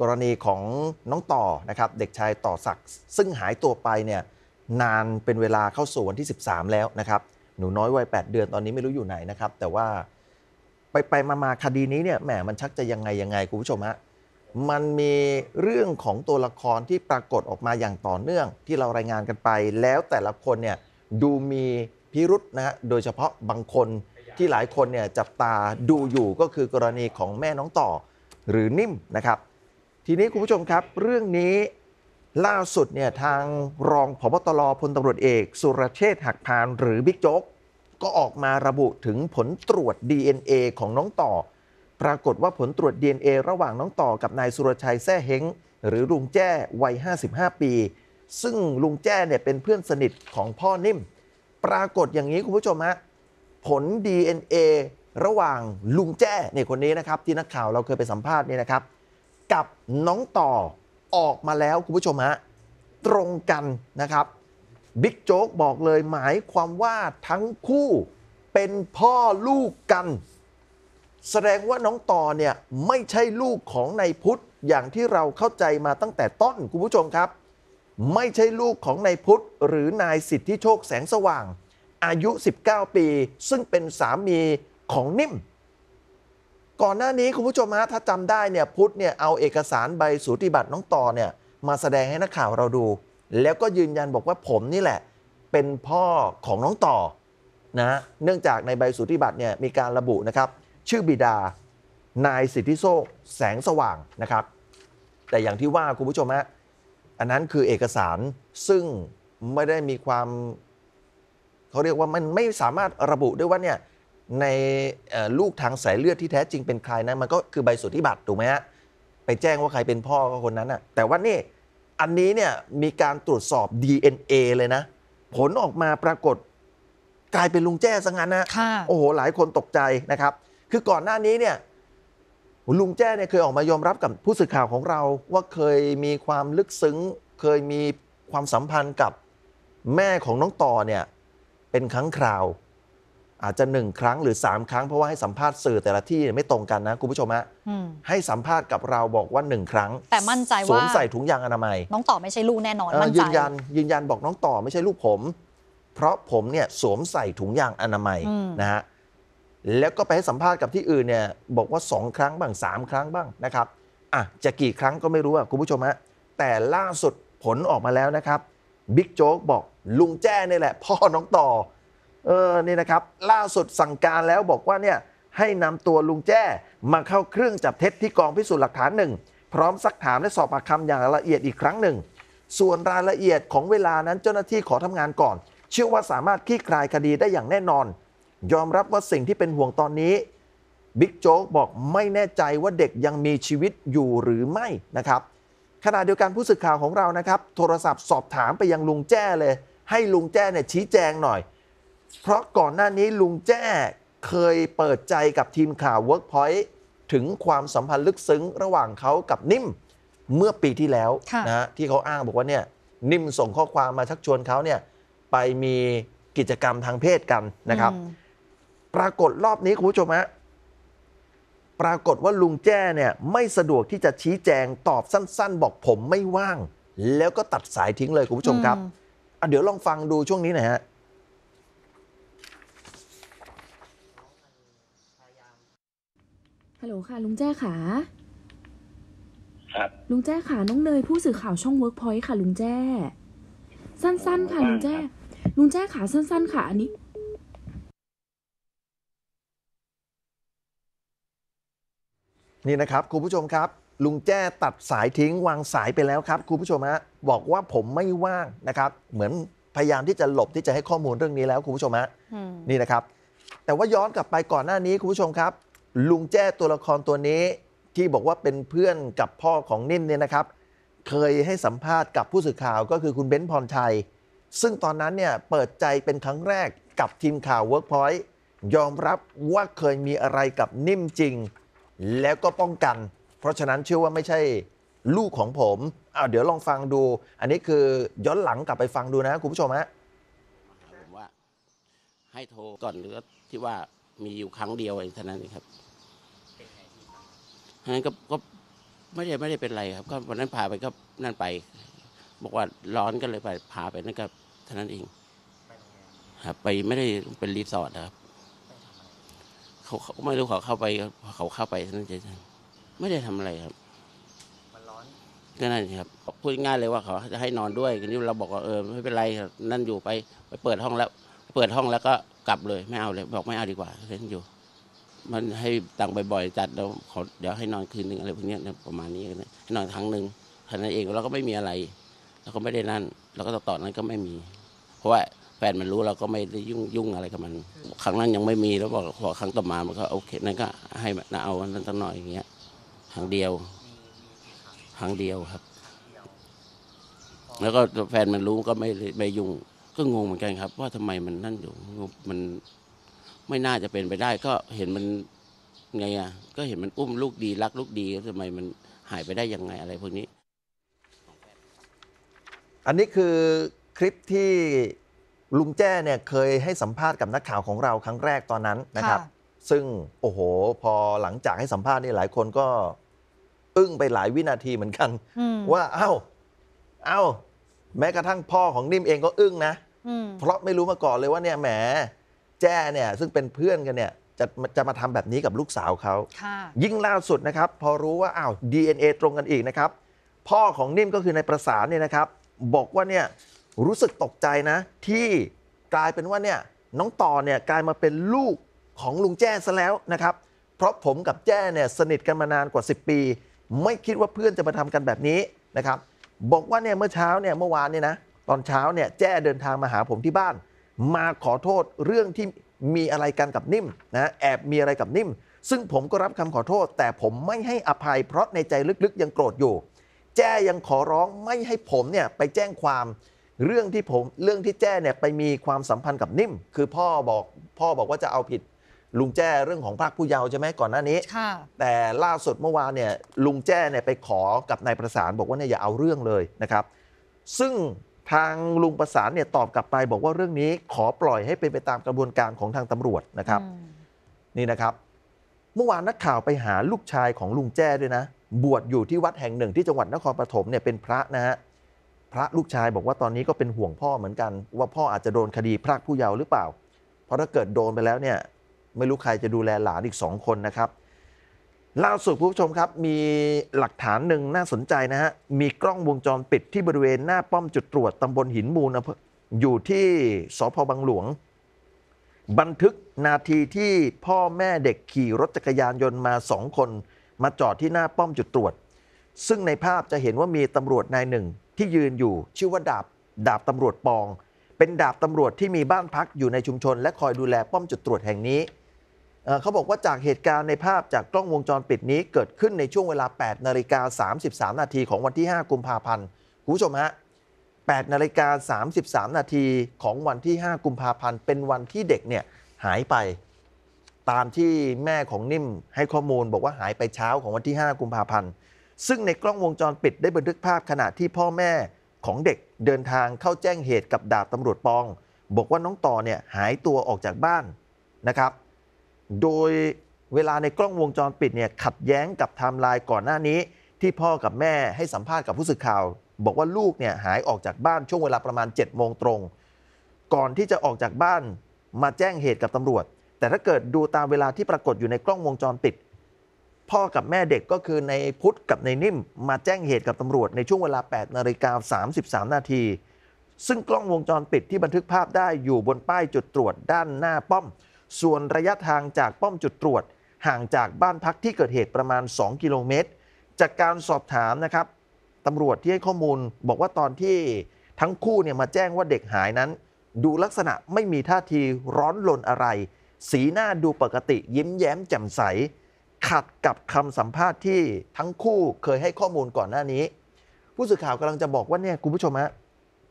กรณีของน้องต่อนะครับ เด็กชายต่อศักดิ์ซึ่งหายตัวไปเนี่ยนานเป็นเวลาเข้าสู่วันที่ 13 แล้วนะครับ หนูน้อยวัย 8 เดือนตอนนี้ไม่รู้อยู่ไหนนะครับ แต่ว่า ไปไปมามาคดีนี้เนี่ยแหมมันชักจะยังไงยังไงคุณผู้ชมฮะมันมีเรื่องของตัวละครที่ปรากฏออกมาอย่างต่อเนื่อง ที่เรารายงานกันไปแล้วแต่ละคนเนี่ยดูมีพิรุษนะฮะโดยเฉพาะบางคนที่หลายคนเนี่ยจับตาดูอยู่ก็คือกรณีของแม่น้องต่อหรือนิ่มนะครับทีนี้คุณผู้ชมครับ เรื่องนี้ล่าสุดเนี่ยทางรองพบตรพลตำรวจเอก สุรเชษฐหักพานหรือบิ๊กโจ๊ก ก็ออกมาระบุถึงผลตรวจ DNA ของน้องต่อ ปรากฏว่าผลตรวจ DNA ระหว่างน้องต่อกับ นาย สุรชัยแท้เฮงหรือลุงแจ้วัย 55 ปี ซึ่งลุงแจ้เนี่ยเป็นเพื่อนสนิทของพ่อนิ่ม ปรากฏอย่างนี้คุณผู้ชมฮะผล DNA ระหว่างลุงแจ้เนี่ยคนนี้นะครับที่นักข่าวเราเคยไปสัมภาษณ์เนี่ยนะครับกับน้องต่อออกมาแล้วคุณผู้ชมฮะ ตรงกันนะครับบิ๊กโจ๊กบอกเลยหมายความว่าทั้งคู่เป็นพ่อลูกกัน แสดงว่าน้องต่อเนี่ย ไม่ใช่ลูกของนายพุทธอย่างที่เราเข้าใจมาตั้งแต่ต้น คุณผู้ชมครับ ไม่ใช่ลูกของนายพุทธหรือนายสิทธิโชคแสงสว่าง อายุ 19 ปีซึ่งเป็นสามีของนิ่มก่อนหน้านี้คุณผู้ชมฮะถ้าจำได้เนี่ยพุทธเนี่ยเอาเอกสารใบสูติบัตรน้องต่อเนี่ยมาแสดงให้นักข่าวเราดู แล้วก็ยืนยันบอกว่าผมนี่แหละเป็นพ่อของน้องต่อนะเนื่องจากในใบสูติบัตรเนี่ยมีการระบุนะครับ ชื่อบิดานายสิทธิโซแสงสว่างนะครับ แต่อย่างที่ว่าคุณผู้ชมฮะอันนั้นคือเอกสารซึ่งไม่ได้มีความเขาเรียกว่ามันไม่สามารถระบุได้ว่าเนี่ยในลูกทางสายเลือดที่แท้จริงเป็นใครนะ มันก็คือใบสุทธิบัตรถูกไหมฮะไปแจ้งว่าใครเป็นพ่อก็คนนั้นอ่ะ แต่ว่านี่อันนี้เนี่ยมีการตรวจสอบ DNA เลยนะ ผลออกมาปรากฏ กลายเป็นลุงแจ้ซะงั้นนะโอ้โหหลายคนตกใจนะครับ คือก่อนหน้านี้เนี่ยลุงแจ้เนี่ยเคยออกมายอมรับกับผู้สื่อข่าวของเราว่าเคยมีความลึกซึ้ง เคยมีความสัมพันธ์กับแม่ของน้องต่อเนี่ย เป็นครั้งคราวอาจจะหนึ่งครั้งหรือ 3 ครั้งเพราะว่าให้สัมภาษณ์สื่อแต่ละที่ไม่ตรงกันนะคุณผู้ชมฮะให้สัมภาษณ์กับเราบอกว่าหนึ่งครั้ง แต่มั่นใจว่าสวมใส่ถุงยางอนามัย น้องต่อไม่ใช่ลูกแน่นอนมั่นใจยืนยันยืนยันบอกน้องต่อไม่ใช่ลูกผม เพราะผมเนี่ยสวมใส่ถุงยางอนามัยนะฮะแล้วก็ไปให้สัมภาษณ์กับที่อื่นเนี่ย บอกว่า 2 ครั้ง บ้าง3ครั้งบ้างนะครับ อ่ะจะกี่ครั้งก็ไม่รู้อ่ะคุณผู้ชมฮะแต่ล่าสุดผลออกมาแล้วนะครับบิ๊กโจ๊กบอกลุงแจ้นี่แหละพ่อน้องต่อเออนี่นะครับล่าสุดสั่งการแล้วบอกว่าเนี่ยให้นำตัวลุงแจ้มาเข้าเครื่องจับเท็จที่กองพิสูจน์หลักฐานหนึ่งพร้อมซักถามและสอบปากคำอย่างละเอียดอีกครั้งหนึ่ง ส่วนรายละเอียดของเวลานั้นเจ้าหน้าที่ขอทำงานก่อน เชื่อว่าสามารถคลี่คลายคดีได้อย่างแน่นอน ยอมรับว่าสิ่งที่เป็นห่วงตอนนี้บิ๊กโจ๊กบอกไม่แน่ใจว่าเด็กยังมีชีวิตอยู่หรือไม่นะครับขณะเดียวกันผู้สื่อข่าวของเรานะครับโทรศัพท์สอบถามไปยังลุงแจ้เลย ให้ลุงแจ้เนี่ยชี้แจงหน่อยเพราะก่อนหน้านี้ลุงแจ้เคยเปิดใจกับทีมข่าว Workpoint ถึงความสัมพันธ์ลึกซึ้ง ระหว่างเขากับนิ่มเมื่อปีที่แล้วนะที่เขาอ้างบอกว่าเนี่ย นิ่มส่งข้อความมาชักชวนเขาเนี่ยไปมีกิจกรรมทางเพศกันนะครับ ปรากฏรอบนี้คุณผู้ชมฮะปรากฏว่าลุงแจ้เนี่ยไม่สะดวกที่จะชี้แจงตอบสั้นๆ บอกผมไม่ว่าง แล้วก็ตัดสายทิ้งเลยคุณผู้ชมครับเดี๋ยวลองฟังดูช่วงนี้หน่อยฮะฮัลโหลค่ะลุงแจ้ขาครับลุงแจ้ขาน้องเนยผู้สื่อข่าวช่อง Workpoint ค่ะลุงแจ้ สั้น ๆ ค่ะลุงแจ้ลุงแจ้ขาสั้นๆค่ะอันนี้ นี่นะครับคุณผู้ชมครับ ลุงแจ้ตัดสายทิ้งวางสายไปแล้วครับคุณผู้ชมฮะบอกว่าผมไม่ว่างนะครับ เหมือนพยายามที่จะหลบที่จะให้ข้อมูลเรื่องนี้แล้วคุณผู้ชมฮะนี่นะครับ แต่ว่าย้อนกลับไปก่อนหน้านี้คุณผู้ชมครับลุงแจ้ตัวละครตัวนี้ ที่บอกว่าเป็นเพื่อนกับพ่อของนิ่มเนี่ยนะครับ เคยให้สัมภาษณ์กับผู้สื่อข่าวก็คือคุณเบ้นพรชัยซึ่งตอนนั้นเนี่ย เปิดใจเป็นครั้งแรกกับทีมข่าว Workpoint ยอมรับว่าเคยมีอะไรกับนิ่มจริง แล้วก็ป้องกัน เพราะฉะนั้นเชื่อว่าไม่ใช่ลูกของผมเอาเดี๋ยวลองฟังดู อันนี้คือย้อนหลังกลับไปฟังดูนะคุณผู้ชมฮะผมว่า ให้โทรก่อนหรือที่ว่ามีอยู่ครั้งเดียวเองเท่านั้นเองครับงันั้นก็ก็ไม่ได้ไม่ได้เป็นไรครับ ก็วันนั้นพาไปก็นั่นไป บอกว่าร้อนก็เลยไปพาไปนั่นก็เท่านั้นเองครับไปไม่ได้เป็นรีสอร์ทครับเขาเขาไม่รู้เขาเข้าไปเขาเข้าไปท่านั้นเองไม่ได้ทำอะไรครับก็นั่นครับพูดง่ายเลยว่าเขาจะให้นอนด้วยกันนี้เราบอกว่าเออไม่เป็นไรนั่นอยู่ไป ไปเปิดห้องแล้ว เปิดห้องแล้วก็กลับเลยไม่เอาเลยบอกไม่เอาดีกว่าเล่นอยู่ มันให้ตังค์บ่อยๆจัดแล้วขอ เดี๋ยวให้นอนคืนนึงอะไรพวกนี้ประมาณนี้นให้นอนครั้งหนึ่งท่านั้นเองเราก็ไม่มีอะไรเราก็ไม่ได้นั่นเราก็ต่อนั้นก็ไม่มี เพราะว่าแฟนมันรู้เราก็ไม่ได้ยุ่งยุ่งอะไรกับมันครั้งนั้นยังไม่มี แล้วบอกขอครั้งต่อมามันก็โอเคนั่นก็ให้นะเอานั้นตั้งหน่อยอย่างเงี้ยั้งเดียวั้งเดียวครับแล้วก็แฟนมันรู้ก็ไม่ไม่ยุ่งก็งงเหมือนกันครับว่าทำไมมันนั่นอยู่มันไม่น่าจะเป็นไปได้ ก็เห็นมันไงอ่ะ ก็เห็นมันอุ้ม ลูกดีรักลูกดีทำไมมันหายไปได้ยังไงอะไรพวกนี้ อันนี้คือคลิปที่ลุงแจ้เนี่ยเคยให้สัมภาษณ์กับนักข่าวของเราครั้งแรกตอนนั้นนะครับ ซึ่งโอ้โห พอหลังจากให้สัมภาษณ์นี่หลายคนก็อึ้งไปหลายวินาทีเหมือนกันว่าเอ้า เอ้า แม้กระทั่งพ่อของนิ่มเองก็อึ้งนะเพราะไม่รู้มาก่อนเลยว่าเนี่ยแหมแจ้เนี่ยซึ่งเป็นเพื่อนกันเนี่ยจะจะมาทำแบบนี้กับลูกสาวเขา ยิ่งล่าสุดนะครับพอรู้ว่าอ้าว DNA ตรงกันอีกนะครับ พ่อของนิ่มก็คือในประสานเนี่ยนะครับ บอกว่าเนี่ย รู้สึกตกใจนะ ที่กลายเป็นว่าเนี่ยน้องต่อเนี่ยกลายมาเป็นลูกของลุงแจ้ซะแล้วนะครับ เพราะผมกับแจ้เนี่ยสนิทกันมานานกว่า 10 ปี ไม่คิดว่าเพื่อนจะมาทำกันแบบนี้นะครับบอกว่าเนี่ยเมื่อเช้าเนี่ยเมื่อวานเนี่ยนะตอนเช้าเนี่ยแจ้ เดินทางมาหาผมที่บ้าน มาขอโทษเรื่องที่มีอะไรกันกับนิ่มนะแอบมีอะไรกับนิ่ม ซึ่งผมก็รับคำขอโทษ แต่ผมไม่ให้อภัยเพราะในใจลึกๆ ยังโกรธอยู่ แจ้ยังขอร้องไม่ให้ผมเนี่ยไปแจ้งความเรื่องที่ผมเรื่องที่แจ้เนี่ย ไปมีความสัมพันธ์กับนิ่ม คือพ่อบอก พ่อบอกว่าจะเอาผิด ลุงแจ้เรื่องของพราคผู้เยาว์ใช่ไหมก่อนหน้านี้แต่ล่าสุดเมื่อวานเนี่ยลุงแจ้เนี่ยไปขอกับนายประสานบอกว่าเนี่ยอย่าเอาเรื่องเลยนะครับซึ่งทางลุงประสานเนี่ยตอบกลับไปบอกว่าเรื่องนี้ขอปล่อยให้เป็นไปตามกระบวนการของทางตำรวจนะครับนี่นะครับ เมื่อวานนักข่าวไปหาลูกชายของลุงแจ้ด้วยนะ บวชอยู่ที่วัดแห่งหนึ่ง ที่จังหวัดนครปฐมเนี่ยเป็นพระนะฮะพระลูกชายบอกว่าตอนนี้ก็เป็นห่วงพ่อเหมือนกัน ว่าพ่ออาจจะโดนคดีพรากผู้เยาว์หรือเปล่า เพราะถ้าเกิดโดนไปแล้วเนี่ย ไม่รู้ใครจะดูแลหลานอีกสองคนนะครับล่าสุดผู้ชมครับ มีหลักฐานหนึ่งน่าสนใจนะฮะ มีกล้องวงจรปิดที่บริเวณหน้าป้อมจุดตรวจตำบลหินมูลอยู่ที่สพบางหลวง บันทึกนาทีที่พ่อแม่เด็กขี่รถจักรยานยนต์มาสองคน มาจอดที่หน้าป้อมจุดตรวจ ซึ่งในภาพจะเห็นว่ามีตำรวจนายหนึ่งที่ยืนอยู่ชื่อว่าดาบดาบตำรวจปอง เป็นดาบตำรวจที่มีบ้านพักอยู่ในชุมชน และคอยดูแลป้อมจุดตรวจแห่งนี้เขาบอกว่าจากเหตุการณ์ในภาพจากกล้องวงจรปิดนี้เกิดขึ้นในช่วงเวลา8นาฬิกา33นาทีของวันที่ 5 กุมภาพันธ์คุณผู้ชมฮะ8นาฬิกา33นาทีของวันที่ 5 กุมภาพันธ์เป็นวันที่เด็กเนี่ยหายไป ตามที่แม่ของนิ่มให้ข้อมูล บอกว่าหายไปเช้าของวันที่ 5 กุมภาพันธ์ซึ่งในกล้องวงจรปิดได้บันทึกภาพขณะที่พ่อแม่ของเด็กเดินทางเข้าแจ้งเหตุกับดาบตำรวจปอง บอกว่าน้องต่อเนี่ยหายตัวออกจากบ้านนะครับโดยเวลาในกล้องวงจรปิดเนี่ยขัดแย้งกับไทม์ไลน์ก่อนหน้านี้ ที่พ่อกับแม่ให้สัมภาษณ์กับผู้สื่อข่าว บอกว่าลูกเนี่ยหายออกจากบ้านช่วงเวลาประมาณ7จ็ดโมงตรง ก่อนที่จะออกจากบ้านมาแจ้งเหตุกับตำรวจ แต่ถ้าเกิดดูตามเวลาที่ปรากฏอยู่ในกล้องวงจรปิด พ่อกับแม่เด็กก็คือในพุทธกับในนิ่ม มาแจ้งเหตุกับตำรวจในช่วงเวลา8นาฬิกา33นาทีซึ่งกล้องวงจรปิดที่บันทึกภาพได้อยู่บนป้ายจุดตรวจด้านหน้าป้อมส่วนระยะทางจากป้อมจุดตรวจห่างจากบ้านพักที่เกิดเหตุประมาณ 2 กิโลเมตร จากการสอบถามนะครับตำรวจที่ให้ข้อมูลบอกว่าตอนที่ทั้งคู่เนี่ยมาแจ้งว่าเด็กหายนั้น ดูลักษณะไม่มีท่าทีร้อนรนอะไร สีหน้าดูปกติยิ้มแย้มแจ่มใส ขัดกับคำสัมภาษณ์ที่ทั้งคู่เคยให้ข้อมูลก่อนหน้านี้ ผู้สื่อข่าวกำลังจะบอกว่าเนี่ยคุณผู้ชมฮะ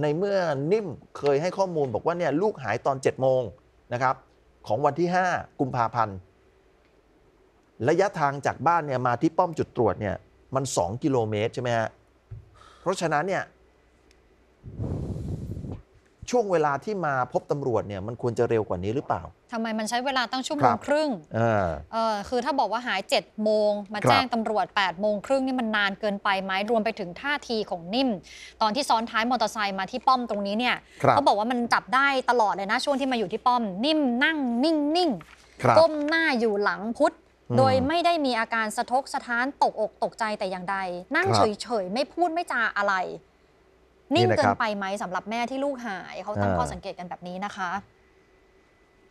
ในเมื่อนิ่มเคยให้ข้อมูลบอกว่าเนี่ยลูกหายตอน7จ็ดโมงนะครับของวันที่ 5 กุมภาพันธ์ ระยะทางจากบ้านเนี่ย มาที่ป้อมจุดตรวจเนี่ย มัน 2 กิโลเมตรใช่ไหมฮะเพราะฉะนั้นเนี่ยช่วงเวลาที่มาพบตำรวจเนี่ยมันควรจะเร็วกว่านี้หรือเปล่า ทำไมมันใช้เวลาตั้งชั่วโมงครึ่ง เออคือถ้าบอกว่าหาย7จ็ดโมง มาแจ้งตำรวจ8ปดโมงครึ่งนี่มันนานเกินไปไหมรวมไปถึงท่าทีของนิ่ม ตอนที่ซ้อนท้ายมอเตอร์ไซค์มาที่ป้อมตรงนี้เนี่ยเขาบอกว่ามันจับได้ตลอดเลยนะช่วงที่มาอยู่ที่ป้อม นิ่มนั่งนิ่งนิ่งก้มหน้าอยู่หลังพุทธโดยไม่ได้มีอาการสะทกสะท้านตกอกตกใจแต่อย่างใด นั่งเฉยๆ ไม่พูดไม่จาอะไรนิ่งเกินไปไหมสำหรับแม่ที่ลูกหาย เขาตั้งข้อสังเกตกันแบบนี้นะคะ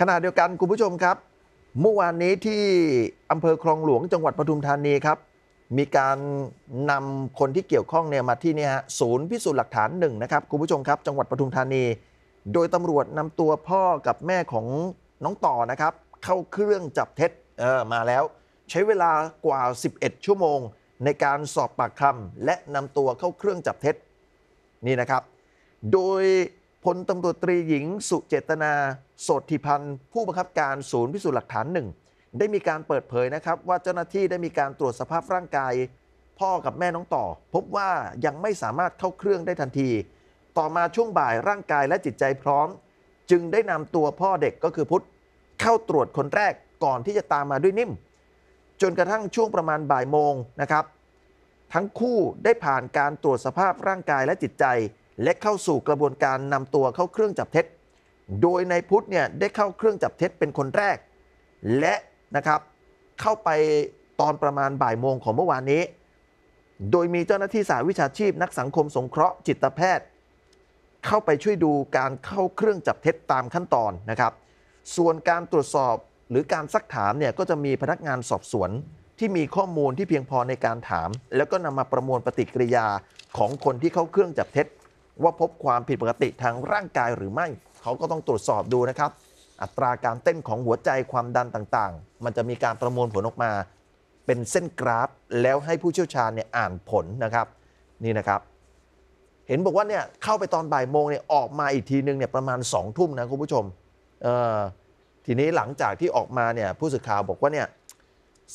ขณะเดียวกันคุณผู้ชมครับเมื่อวานนี้ที่อำเภอคลองหลวงจังหวัดปทุมธานีครับ มีการนำคนที่เกี่ยวข้องเนี่ยมาที่นี่ฮะศูนย์พิสูจน์หลักฐานหนึ่งนะครับ คุณผู้ชมครับ จังหวัดปทุมธานี โดยตำรวจนำตัวพ่อกับแม่ของน้องต่อนะครับ เข้าเครื่องจับเท็จเออมาแล้ว ใช้เวลากว่า 11 ชั่วโมง ในการสอบปากคำและนำตัวเข้าเครื่องจับเท็จนี่นะครับ โดยพลตำรวจตรีหญิง สุเจตนา โสธิพันธ์ ผู้บังคับการศูนย์พิสูจน์หลักฐานหนึ่งได้มีการเปิดเผยนะครับ ว่าเจ้าหน้าที่ได้มีการตรวจสภาพร่างกาย พ่อกับแม่น้องต่อ พบว่ายังไม่สามารถเข้าเครื่องได้ทันที ต่อมาช่วงบ่ายร่างกายและจิตใจพร้อม จึงได้นำตัวพ่อเด็กก็คือพุทธเข้าตรวจคนแรกก่อนที่จะตามมาด้วยนิ่ม จนกระทั่งช่วงประมาณบ่ายโมงนะครับทั้งคู่ได้ผ่านการตรวจสภาพร่างกายและจิตใจ และเข้าสู่กระบวนการนำตัวเข้าเครื่องจับเท็จ โดยนายพุทธเนี่ยได้เข้าเครื่องจับเท็จเป็นคนแรก และนะครับเข้าไปตอนประมาณบ่ายโมงของเมื่อวานนี้ โดยมีเจ้าหน้าที่สาวิชาชีพนักสังคมสงเคราะห์ จิตแพทย์ เข้าไปช่วยดูการเข้าเครื่องจับเท็จตามขั้นตอนนะครับ ส่วนการตรวจสอบหรือการซักถามเนี่ยก็จะมีพนักงานสอบสวนที่มีข้อมูลที่เพียงพอในการถาม แล้วก็นำมาประมวลปฏิกิริยาของคนที่เข้าเครื่องจับเท็จ ว่าพบความผิดปกติทางร่างกายหรือไม่ เขาก็ต้องตรวจสอบดูนะครับ อัตราการเต้นของหัวใจความดันต่างๆ มันจะมีการประมวลผลออกมาเป็นเส้นกราฟ แล้วให้ผู้เชี่ยวชาญเนี่ยอ่านผลนะครับนี่นะครับ เห็นบอกว่าเนี่ยเข้าไปตอนบ่ายโมงเนี่ยออกมาอีกทีนึงเนี่ยประมาณ2องทุ่มนะคุณผู้ชมเออทีนี้หลังจากที่ออกมาเนี่ยผู้สื่อข่าวบอกว่าเนี่ย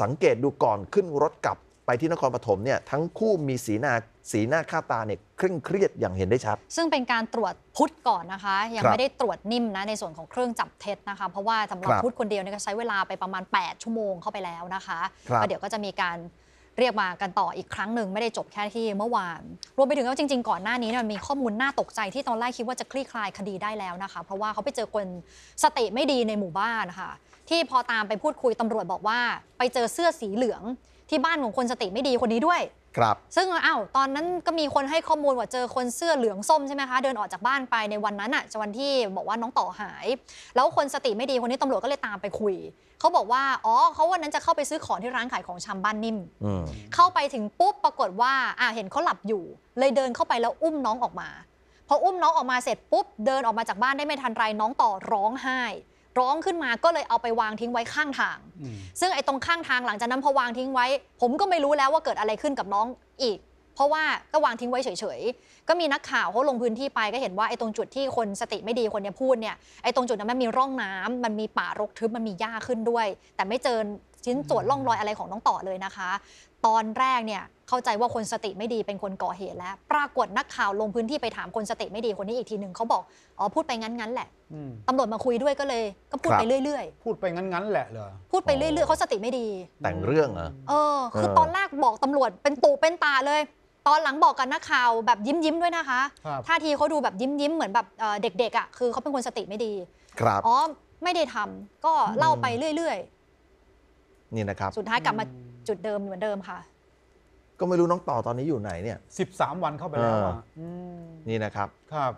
สังเกตดูก่อนขึ้นรถกลับไปที่นครปฐมเนี่ยทั้งคู่มีสีหน้าสีหน้าค่าตาเนี่ยเคร่งเครียดอย่างเห็นได้ชัด ซึ่งเป็นการตรวจพุทธก่อนนะคะ ยังไม่ได้ตรวจนิ่มนะในส่วนของเครื่องจับเท็จนะคะเพราะว่าสำหรับพุทธคนเดียวเนี่ยก็ใช้เวลาไปประมาณ 8 ชั่วโมงเข้าไปแล้วนะคะคล้วเดี๋ยวก็จะมีการเรียกมากันต่ออีกครั้งหนึ่ง ไม่ได้จบแค่ที่เมื่อวานรวมไปถึงว่าจริงๆก่อนหน้านี้มันมีข้อมูลน่าตกใจที่ตอนแรกคิดว่าจะคลี่คลายคดีได้แล้วนะคะ เพราะว่าเขาไปเจอคนสติไม่ดีในหมู่บ้านค่ะที่พอตามไปพูดคุยตำรวจบอกว่า ไปเจอเสื้อสีเหลืองที่บ้านของคนสติไม่ดีคนนี้ด้วย ครับ ซึ่งอ้าวตอนนั้นก็มีคนให้ข้อมูลว่าเจอคนเสื้อเหลืองส้มใช่ไหมคะเดินออกจากบ้านไปในวันนั้นอะจะวันที่บอกว่าน้องต่อหาย แล้วคนสติไม่ดีคนนี้ตำรวจก็เลยตามไปคุย เขาบอกว่า อ๋อเขาวันนั้นจะเข้าไปซื้อของที่ร้านขายของชำบ้านนิ่มเข้าไปถึงปุ๊บปรากฏว่าอ่าเห็นเขาหลับอยู่ เลยเดินเข้าไปแล้วอุ้มน้องออกมาพออุ้มน้องออกมาเสร็จปุ๊บ เดินออกมาจากบ้านได้ไม่ทันไรน้องต่อร้องไห้ร้องขึ้นมาก็เลยเอาไปวางทิ้งไว้ข้างทาง ซึ่งไอ้ตรงข้างทางหลังจากนั้นพอวางทิ้งไว้ ผมก็ไม่รู้แล้วว่าเกิดอะไรขึ้นกับน้องอีก เพราะว่าก็วางทิ้งไว้เฉย ๆ ก็มีนักข่าวเขาลงพื้นที่ไปก็เห็นว่าไอ้ตรงจุดที่คนสติไม่ดีคนเนี้ยพูดเนี่ยไอ้ตรงจุดนั้นมันมีร่องน้ำมันมีป่ารกทึบ มันมีหญ้าขึ้นด้วย แต่ไม่เจอชิ้นส่วนล่องรอยอะไรของน้องต่อเลยนะคะ ตอนแรกเนี่ยเข้าใจว่าคนสติไม่ดีเป็นคนก่อเหตุแล้ว ปรากฏนักข่าวลงพื้นที่ไปถามคนสติไม่ดีคนนี้อีกทีหนึ่งเขาบอกอ๋อพูดไป งั้นๆแหละตำรวจมาคุยด้วยก็เลยก็พูดไปเรื่อย ๆ พูดไป งั้นๆแหละเหรอพูดไปเรื่อยๆเขาสติไม่ดีแต่งเรื่องเหรอเออคือตอนแรกบอกตำรวจเป็นตูเป็นตาเลย ตอนหลังบอกกับนักข่าวแบบยิ้มยิ้มด้วยนะคะคท่าทีเขาดูแบบยิ้มยิ้มเหมือนแบบเด็กๆอ่ะคือเขาเป็นคนสติไม่ดีครับอ๋อไม่ได้ทำก็เล่าไปเรื่อยนี่นะครับ สุดท้ายกลับมาจุดเดิมเหมือนเดิมค่ะ ก็ไม่รู้น้องต่อตอนนี้อยู่ไหนเนี่ย 13 วันเข้าไปแล้วนี่นะครับครับ